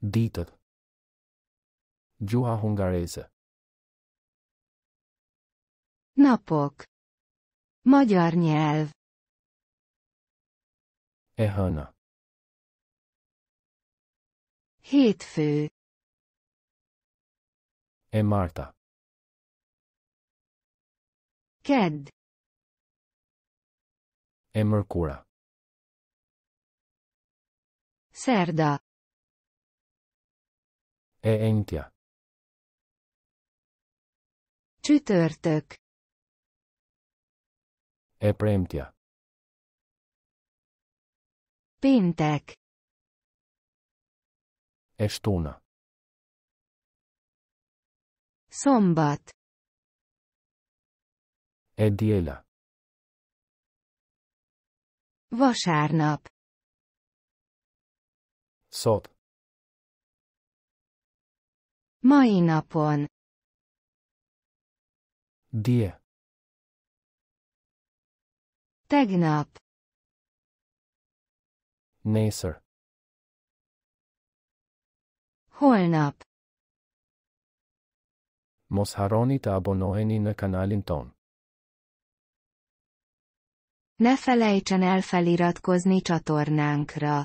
dito. Juha hungarese. Napok. Magyar nyelv. Ehana. Hétfő. E Marta. Kedd. E Merkura. Szerda entia. Csütörtök. E premtia. Péntek. Estóna. Szombat. E diela. Vasárnap. Szot. Mai napon. Dir. Tegnap. Nasser. Holnap. Mos haroni të abonoheni ne kanalin ton. Ne felejtsen el feliratkozni csatornánkra.